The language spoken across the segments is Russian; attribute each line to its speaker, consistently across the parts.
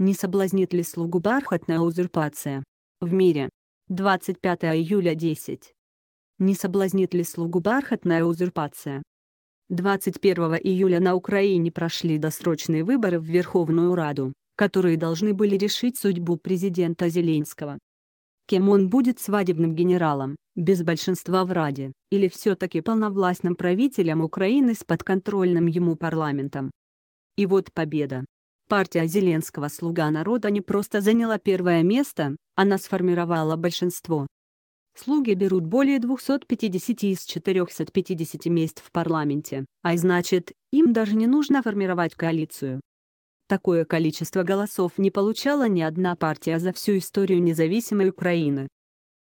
Speaker 1: Не соблазнит ли слугу бархатная узурпация? В мире. 25 июля 10. Не соблазнит ли слугу бархатная узурпация? 21 июля на Украине прошли досрочные выборы в Верховную Раду, которые должны были решить судьбу президента Зеленского. Кем он будет свадебным генералом, без большинства в Раде, или все-таки полновластным правителем Украины с подконтрольным ему парламентом. И вот победа, Партия Зеленского «Слуга народа» не просто заняла первое место, она сформировала большинство. Слуги берут более 250 из 450 мест в парламенте, а значит, им даже не нужно формировать коалицию. Такое количество голосов не получала ни одна партия за всю историю независимой Украины.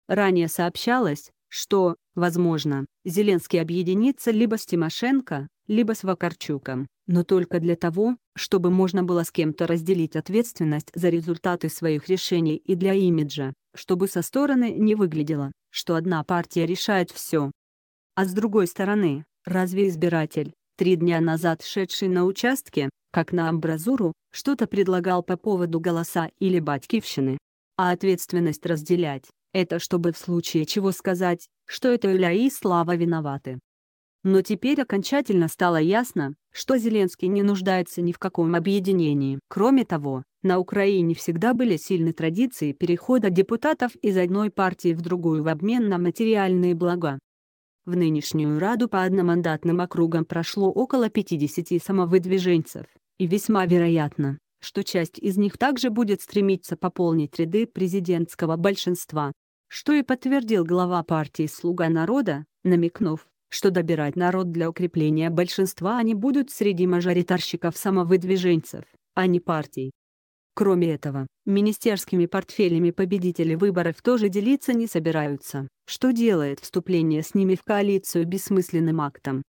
Speaker 1: Ранее сообщалось, что, возможно, Зеленский объединится либо с Тимошенко, либо с Вакарчуком, но только для того, чтобы можно было с кем-то разделить ответственность за результаты своих решений и для имиджа, чтобы со стороны не выглядело, что одна партия решает все. А с другой стороны, разве избиратель, три дня назад шедший на участке, как на амбразуру, что-то предлагал по поводу голоса или батькивщины? А ответственность разделять, это чтобы в случае чего сказать, что это Илья и Слава виноваты. Но теперь окончательно стало ясно, что Зеленский не нуждается ни в каком объединении. Кроме того, на Украине всегда были сильны традиции перехода депутатов из одной партии в другую в обмен на материальные блага. В нынешнюю Раду по одномандатным округам прошло около 50 самовыдвиженцев, и весьма вероятно, что часть из них также будет стремиться пополнить ряды президентского большинства что и подтвердил глава партии «Слуга народа», намекнув, что добирать народ для укрепления большинства они будут среди мажоритарщиков-самовыдвиженцев, а не партий. Кроме этого, министерскими портфелями победители выборов тоже делиться не собираются, что делает вступление с ними в коалицию бессмысленным актом.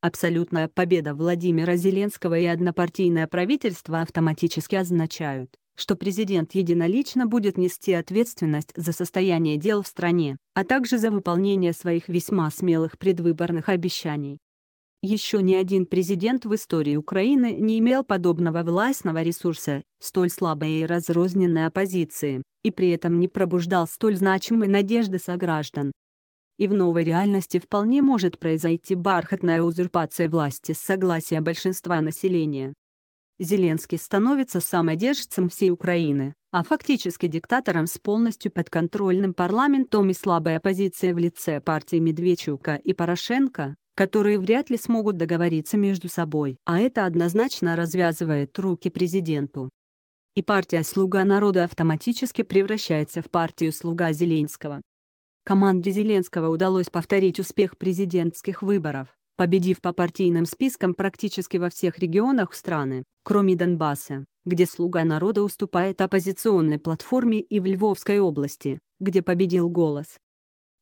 Speaker 1: Абсолютная победа Владимира Зеленского и однопартийное правительство автоматически означают, что президент единолично будет нести ответственность за состояние дел в стране, а также за выполнение своих весьма смелых предвыборных обещаний. Еще ни один президент в истории Украины не имел подобного властного ресурса, столь слабой и разрозненной оппозиции, и при этом не пробуждал столь значимой надежды сограждан. И в новой реальности вполне может произойти бархатная узурпация власти с согласия большинства населения. Зеленский становится самодержцем всей Украины, а фактически диктатором с полностью подконтрольным парламентом и слабой оппозицией в лице партии Медведчука и Порошенко, которые вряд ли смогут договориться между собой, а это однозначно развязывает руки президенту. И партия «Слуга народа» автоматически превращается в партию «Слуга Зеленского». Команде Зеленского удалось повторить успех президентских выборов, победив по партийным спискам практически во всех регионах страны, кроме Донбасса, где «Слуга народа» уступает оппозиционной платформе и в Львовской области, где победил «Голос».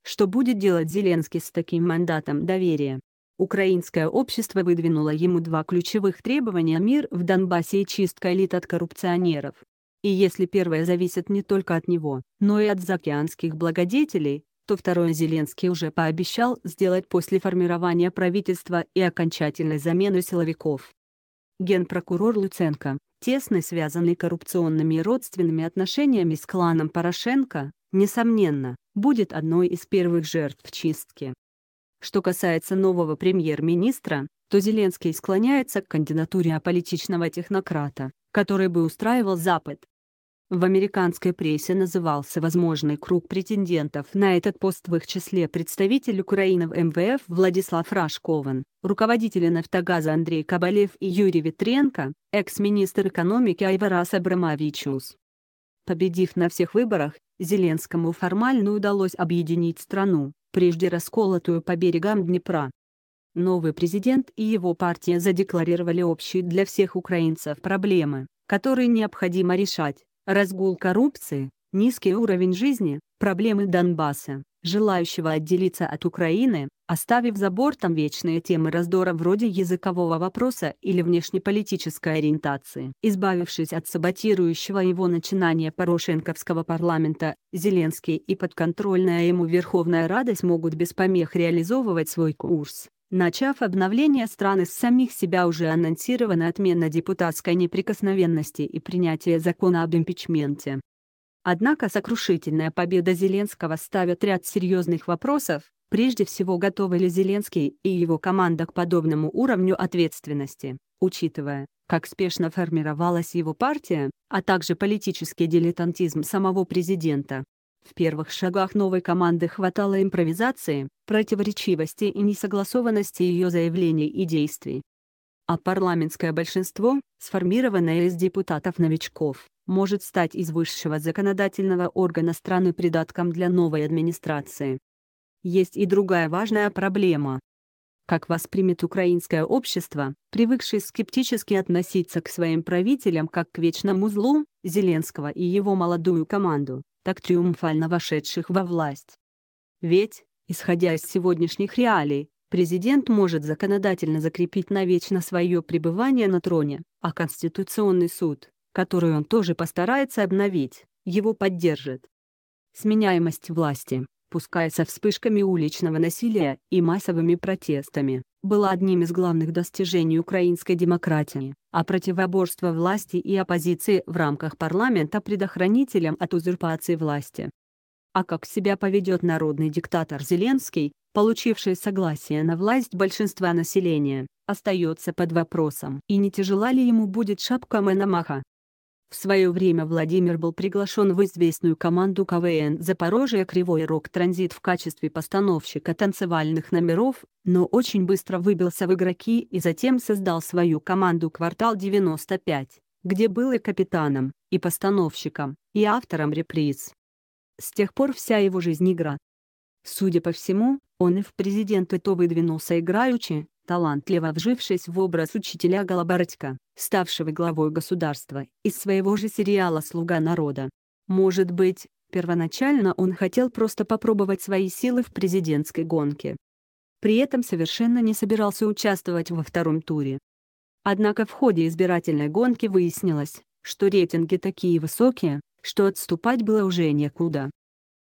Speaker 1: Что будет делать Зеленский с таким мандатом доверия? Украинское общество выдвинуло ему два ключевых требования – мир в Донбассе и чистка элит от коррупционеров. И если первое зависит не только от него, но и от заокеанских благодетелей, то второе Зеленский уже пообещал сделать после формирования правительства и окончательной замены силовиков. Генпрокурор Луценко, тесно связанный коррупционными и родственными отношениями с кланом Порошенко, несомненно, будет одной из первых жертв чистки. Что касается нового премьер-министра, то Зеленский склоняется к кандидатуре аполитичного технократа, который бы устраивал Запад, в американской прессе назывался возможный круг претендентов на этот пост в их числе представитель Украины в МВФ Владислав Рашкован, руководители «Нафтогаза» Андрей Кабалев и Юрий Витренко, экс-министр экономики Айварас Абрамовичус. Победив на всех выборах, Зеленскому формально удалось объединить страну, прежде расколотую по берегам Днепра. Новый президент и его партия задекларировали общие для всех украинцев проблемы, которые необходимо решать разгул коррупции, низкий уровень жизни, проблемы Донбасса, желающего отделиться от Украины, оставив за бортом вечные темы раздора вроде языкового вопроса или внешнеполитической ориентации. Избавившись от саботирующего его начинания Порошенковского парламента, Зеленский и подконтрольная ему Верховная Рада смогут без помех реализовывать свой курс. Начав обновление страны с самих себя уже анонсирована отмена депутатской неприкосновенности и принятие закона об импичменте. Однако сокрушительная победа Зеленского ставит ряд серьезных вопросов, прежде всего готовы ли Зеленский и его команда к подобному уровню ответственности, учитывая, как спешно формировалась его партия, а также политический дилетантизм самого президента. В первых шагах новой команды хватало импровизации, противоречивости и несогласованности ее заявлений и действий. А парламентское большинство, сформированное из депутатов-новичков, может стать из высшего законодательного органа страны придатком для новой администрации. Есть и другая важная проблема. Как воспримет украинское общество, привыкшее скептически относиться к своим правителям как к вечному злу, Зеленского и его молодую команду? так триумфально вошедших во власть. Ведь, исходя из сегодняшних реалий, президент может законодательно закрепить навечно свое пребывание на троне, а Конституционный суд, который он тоже постарается обновить, его поддержит. Сменяемость власти, пускай со вспышками уличного насилия и массовыми протестами, было одним из главных достижений украинской демократии, а противоборство власти и оппозиции в рамках парламента предохранителем от узурпации власти. А как себя поведет народный диктатор Зеленский, получивший согласие на власть большинства населения, остается под вопросом. И не тяжела ли ему будет шапка Мономаха? В свое время Владимир был приглашен в известную команду КВН «Запорожье Кривой Рок» Транзит» в качестве постановщика танцевальных номеров, но очень быстро выбился в игроки и затем создал свою команду «Квартал 95», где был и капитаном, и постановщиком, и автором реприз. С тех пор вся его жизнь игра. Судя по всему, он и в президенты то выдвинулся играючи, талантливо вжившись в образ учителя Голобородька, ставшего главой государства, из своего же сериала «Слуга народа». Может быть, первоначально он хотел просто попробовать свои силы в президентской гонке. При этом совершенно не собирался участвовать во втором туре. Однако в ходе избирательной гонки выяснилось, что рейтинги такие высокие, что отступать было уже некуда.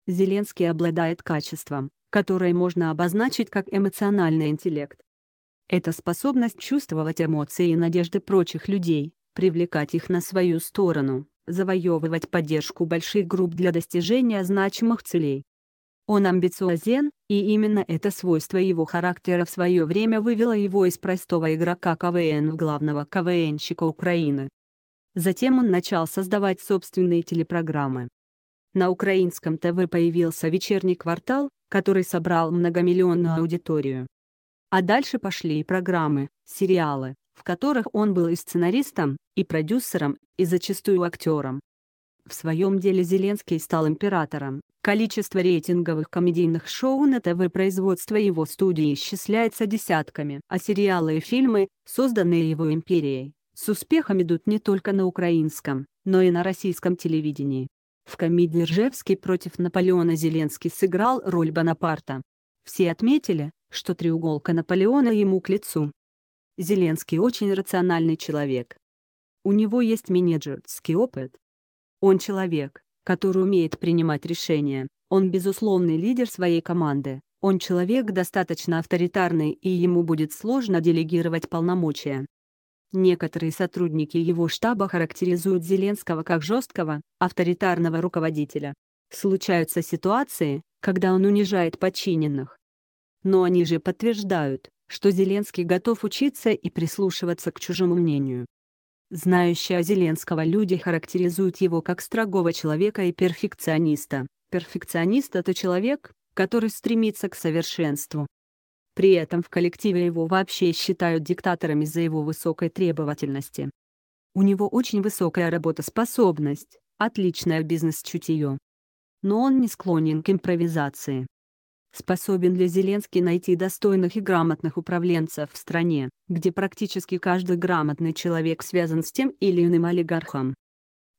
Speaker 1: Зеленский обладает качеством, которое можно обозначить как эмоциональный интеллект. Эта способность чувствовать эмоции и надежды прочих людей, привлекать их на свою сторону, завоевывать поддержку больших групп для достижения значимых целей. Он амбициозен, и именно это свойство его характера в свое время вывело его из простого игрока КВН в главного КВНщика Украины. Затем он начал создавать собственные телепрограммы. На украинском ТВ появился «Вечерний квартал», который собрал многомиллионную аудиторию. А дальше пошли и программы, сериалы, в которых он был и сценаристом, и продюсером, и зачастую актером. В своем деле Зеленский стал императором. Количество рейтинговых комедийных шоу на ТВ производства его студии исчисляется десятками, а сериалы и фильмы, созданные его империей, с успехом идут не только на украинском, но и на российском телевидении. В комедии «Ржевский против Наполеона» Зеленский сыграл роль Бонапарта. Все отметили, что треуголка Наполеона ему к лицу. Зеленский очень рациональный человек. У него есть менеджерский опыт. Он человек, который умеет принимать решения, он безусловный лидер своей команды, он человек достаточно авторитарный и ему будет сложно делегировать полномочия. Некоторые сотрудники его штаба характеризуют Зеленского как жесткого, авторитарного руководителя. Случаются ситуации, когда он унижает подчиненных, но они же подтверждают, что Зеленский готов учиться и прислушиваться к чужому мнению. Знающие о Зеленского люди характеризуют его как строгого человека и перфекциониста. Перфекционист — это человек, который стремится к совершенству. При этом в коллективе его вообще считают диктаторами за его высокой требовательности. У него очень высокая работоспособность, отличное бизнес-чутье. Но он не склонен к импровизации. Способен ли Зеленский найти достойных и грамотных управленцев в стране, где практически каждый грамотный человек связан с тем или иным олигархом?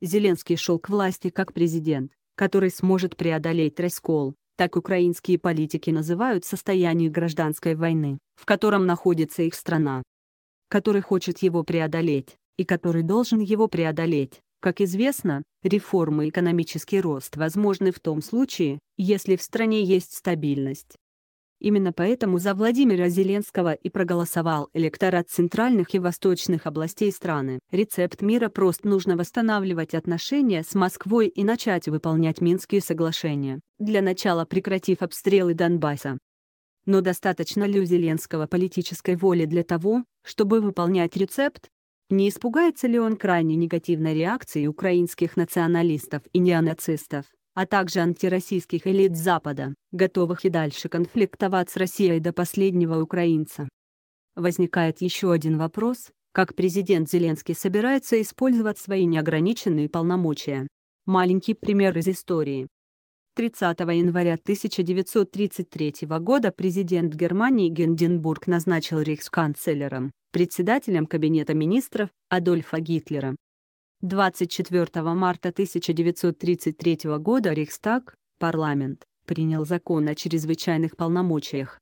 Speaker 1: Зеленский шел к власти как президент, который сможет преодолеть раскол, так украинские политики называют состояние гражданской войны, в котором находится их страна, который хочет его преодолеть, и который должен его преодолеть, как известно, реформы и экономический рост возможны в том случае, если в стране есть стабильность. Именно поэтому за Владимира Зеленского и проголосовал электорат центральных и восточных областей страны. Рецепт мира прост нужно восстанавливать отношения с Москвой и начать выполнять Минские соглашения, для начала прекратив обстрелы Донбасса. Но достаточно ли у Зеленского политической воли для того, чтобы выполнять рецепт? Не испугается ли он крайне негативной реакции украинских националистов и неонацистов, а также антироссийских элит Запада, готовых и дальше конфликтовать с Россией до последнего украинца? Возникает еще один вопрос, как президент Зеленский собирается использовать свои неограниченные полномочия. Маленький пример из истории. 30 января 1933 года президент Германии Генденбург назначил рейхсканцлером, председателем Кабинета министров Адольфа Гитлера. 24 марта 1933 года Рейхстаг, парламент, принял закон о чрезвычайных полномочиях.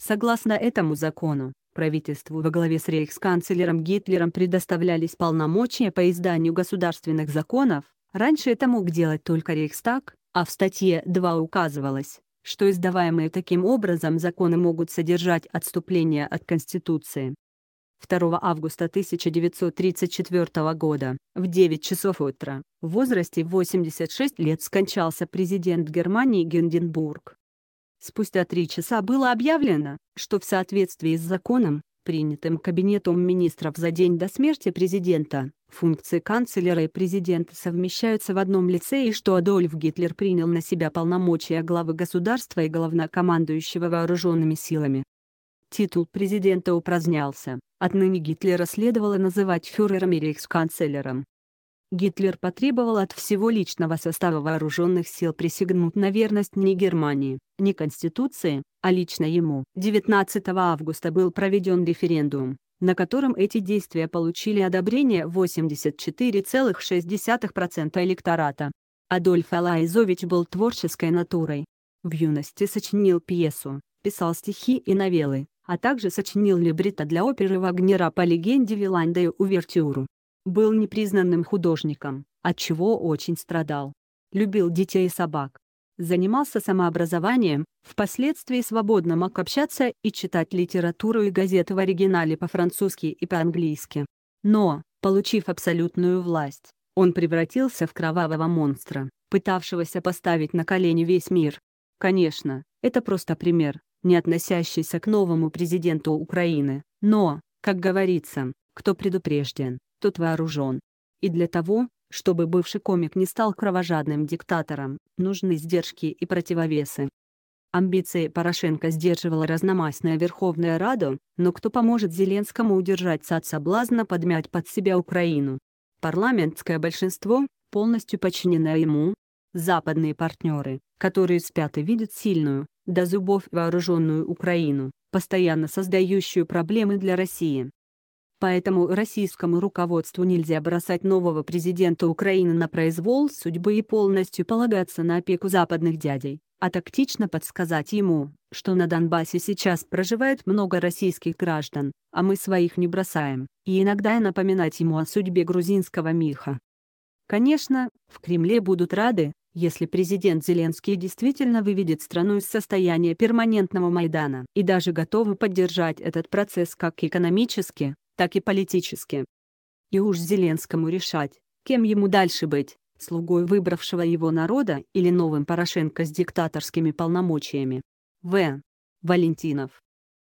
Speaker 1: Согласно этому закону, правительству во главе с рейхсканцлером Гитлером предоставлялись полномочия по изданию государственных законов, раньше это мог делать только Рейхстаг, а в статье 2 указывалось, что издаваемые таким образом законы могут содержать отступления от Конституции. 2 августа 1934 года, в 9 часов утра, в возрасте 86 лет скончался президент Германии Гинденбург. Спустя три часа было объявлено, что в соответствии с законом, принятым Кабинетом министров за день до смерти президента, функции канцлера и президента совмещаются в одном лице и что Адольф Гитлер принял на себя полномочия главы государства и главнокомандующего вооруженными силами. Титул президента упразднялся, отныне Гитлера следовало называть фюрером и рейхсканцлером. Гитлер потребовал от всего личного состава вооруженных сил присягнуть на верность не Германии, не Конституции, а лично ему. 19 августа был проведен референдум, на котором эти действия получили одобрение 84,6% электората. Адольф Алайзович был творческой натурой. В юности сочинил пьесу, писал стихи и новеллы, а также сочинил либретто для оперы Вагнера по легенде Виланда и Увертюру. Был непризнанным художником, от чего очень страдал. Любил детей и собак. Занимался самообразованием, впоследствии свободно мог общаться и читать литературу и газеты в оригинале по-французски и по-английски. Но, получив абсолютную власть, он превратился в кровавого монстра, пытавшегося поставить на колени весь мир. Конечно, это просто пример, не относящийся к новому президенту Украины. Но, как говорится, кто предупрежден, тот вооружен. И для того, чтобы бывший комик не стал кровожадным диктатором, нужны сдержки и противовесы. Амбиции Порошенко сдерживала разномастная Верховная Рада, но кто поможет Зеленскому удержаться от соблазна подмять под себя Украину? Парламентское большинство, полностью подчиненное ему, западные партнеры, которые спят и видят сильную, до зубов вооруженную Украину, постоянно создающую проблемы для России. Поэтому российскому руководству нельзя бросать нового президента Украины на произвол судьбы и полностью полагаться на опеку западных дядей, а тактично подсказать ему, что на Донбассе сейчас проживает много российских граждан, а мы своих не бросаем, и иногда и напоминать ему о судьбе грузинского миха. Конечно, в Кремле будут рады, если президент Зеленский действительно выведет страну из состояния перманентного Майдана и даже готовы поддержать этот процесс как экономически, так и политически. И уж Зеленскому решать, кем ему дальше быть, слугой выбравшего его народа или новым Порошенко с диктаторскими полномочиями. В. Валентинов